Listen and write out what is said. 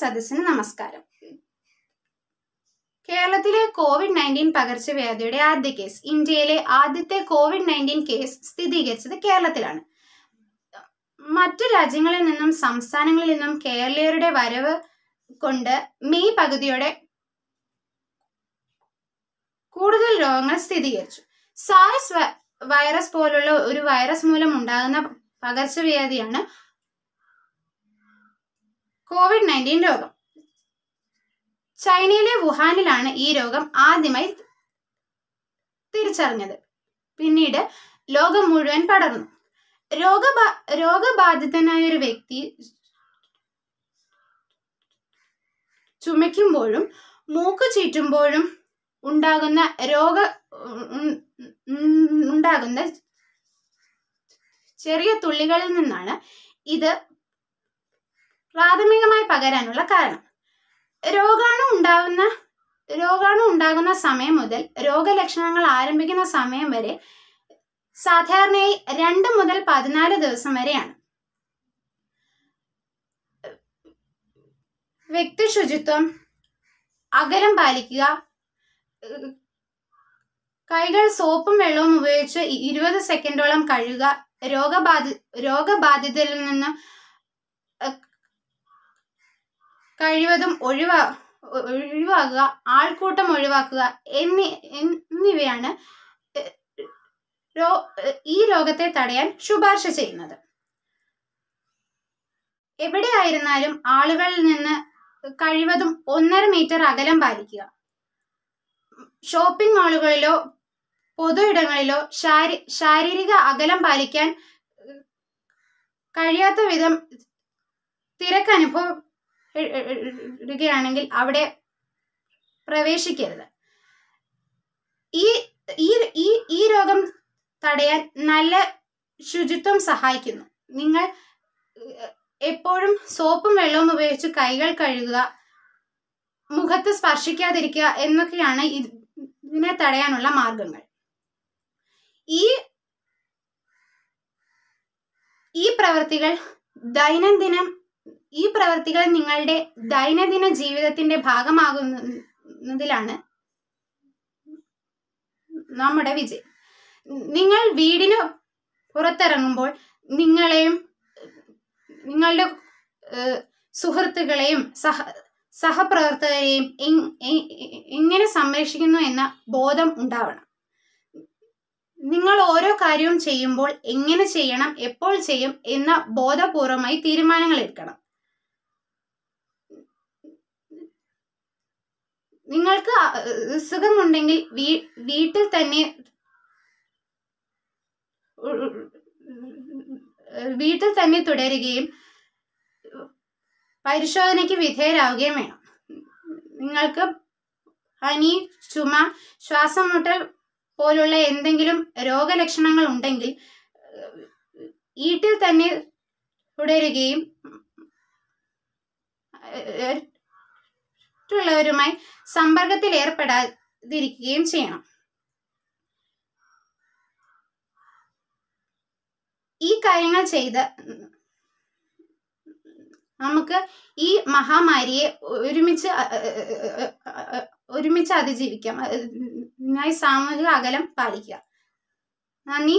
സദസ്സിന് നമസ്കാരം കേരളത്തിലെ കോവിഡ് നയൻറ്റീൻ പകർച്ചവ്യാധിയുടെ ആദ്യ കേസ് ഇന്ത്യയിലെ ആദ്യത്തെ കോവിഡ് നയൻറ്റീൻ കേസ് സ്ഥിരീകരിച്ചത് കേരളത്തിലാണ് മറ്റു രാജ്യങ്ങളിൽ നിന്നും സംസ്ഥാനങ്ങളിൽ നിന്നും കേരളീയരുടെ വരവ് കൊണ്ട് മെയ് പകുതിയോടെ കൂടുതൽ രോഗങ്ങൾ സ്ഥിരീകരിച്ചു സാർസ് വൈറസ് പോലുള്ള ഒരു വൈറസ് മൂലം ഉണ്ടാകുന്ന പകർച്ചവ്യാധിയാണ് കോവിഡ് നയൻറ്റീൻ രോഗം ചൈനയിലെ വുഹാനിലാണ് ഈ രോഗം ആദ്യമായി തിരിച്ചറിഞ്ഞത് പിന്നീട് ലോകം മുഴുവൻ പടർന്നു രോഗബാ രോഗബാധിതനായ ഒരു വ്യക്തി ചുമയ്ക്കുമ്പോഴും മൂക്ക് ചീറ്റുമ്പോഴും ഉണ്ടാകുന്ന രോഗ ഉണ്ടാകുന്ന ചെറിയ തുള്ളികളിൽ നിന്നാണ് ഇത് പ്രാഥമികമായി പകരാനുള്ള കാരണം രോഗാണു ഉണ്ടാകുന്ന രോഗാണു ഉണ്ടാകുന്ന സമയം മുതൽ രോഗലക്ഷണങ്ങൾ ആരംഭിക്കുന്ന സമയം വരെ സാധാരണയായി രണ്ട് മുതൽ പതിനാല് ദിവസം വരെയാണ് വ്യക്തി ശുചിത്വം അകലം പാലിക്കുക കൈകൾ സോപ്പും വെള്ളവും ഉപയോഗിച്ച് ഇരുപത് സെക്കൻഡോളം കഴുകുക രോഗബാധി രോഗബാധിതരിൽ നിന്ന് കഴിവതും ഒഴിവാ ഒഴിവാക്കുക ആൾക്കൂട്ടം ഒഴിവാക്കുക എന്നി എന്നിവയാണ് ഈ രോഗത്തെ തടയാൻ ശുപാർശ ചെയ്യുന്നത് ആയിരുന്നാലും ആളുകളിൽ നിന്ന് കഴിവതും ഒന്നര മീറ്റർ അകലം പാലിക്കുക ഷോപ്പിംഗ് മാളുകളിലോ പൊതു ഇടങ്ങളിലോ ശാരീ ശാരീരിക അകലം പാലിക്കാൻ കഴിയാത്ത വിധം തിരക്ക് ഇടുകയാണെങ്കിൽ അവിടെ പ്രവേശിക്കരുത് ഈ ഈ ഈ രോഗം തടയാൻ നല്ല ശുചിത്വം സഹായിക്കുന്നു നിങ്ങൾ എപ്പോഴും സോപ്പും വെള്ളവും ഉപയോഗിച്ച് കൈകൾ കഴുകുക മുഖത്ത് സ്പർശിക്കാതിരിക്കുക എന്നൊക്കെയാണ് ഇതിനെ തടയാനുള്ള മാർഗങ്ങൾ ഈ ഈ പ്രവൃത്തികൾ ദൈനംദിനം ഈ പ്രവർത്തികൾ നിങ്ങളുടെ ദൈനംദിന ജീവിതത്തിന്റെ ഭാഗമാകുന്നതിലാണ് നമ്മുടെ വിജയം നിങ്ങൾ വീടിന് പുറത്തിറങ്ങുമ്പോൾ നിങ്ങളെയും നിങ്ങളുടെ സുഹൃത്തുക്കളെയും സഹ സഹപ്രവർത്തകരെയും എങ്ങനെ സംരക്ഷിക്കുന്നു എന്ന ബോധം ഉണ്ടാവണം നിങ്ങൾ ഓരോ കാര്യവും ചെയ്യുമ്പോൾ എങ്ങനെ ചെയ്യണം എപ്പോൾ ചെയ്യും എന്ന ബോധപൂർവമായി തീരുമാനങ്ങൾ എടുക്കണം നിങ്ങൾക്ക് സുഖമുണ്ടെങ്കിൽ വീ വീട്ടിൽ തന്നെ വീട്ടിൽ തന്നെ തുടരുകയും പരിശോധനയ്ക്ക് വിധേയരാവുകയും വേണം നിങ്ങൾക്ക് പനി ചുമ ശ്വാസം മുട്ടൽ പോലുള്ള എന്തെങ്കിലും രോഗലക്ഷണങ്ങൾ ഉണ്ടെങ്കിൽ വീട്ടിൽ തന്നെ തുടരുകയും മറ്റുള്ളവരുമായി സമ്പർക്കത്തിൽ ഏർപ്പെടാതിരിക്കുകയും ചെയ്യണം ഈ കാര്യങ്ങൾ ചെയ്ത് നമുക്ക് ഈ മഹാമാരിയെ ഒരുമിച്ച് ഒരുമിച്ച് അതിജീവിക്കാം സാമൂഹിക അകലം പാലിക്കുക നന്ദി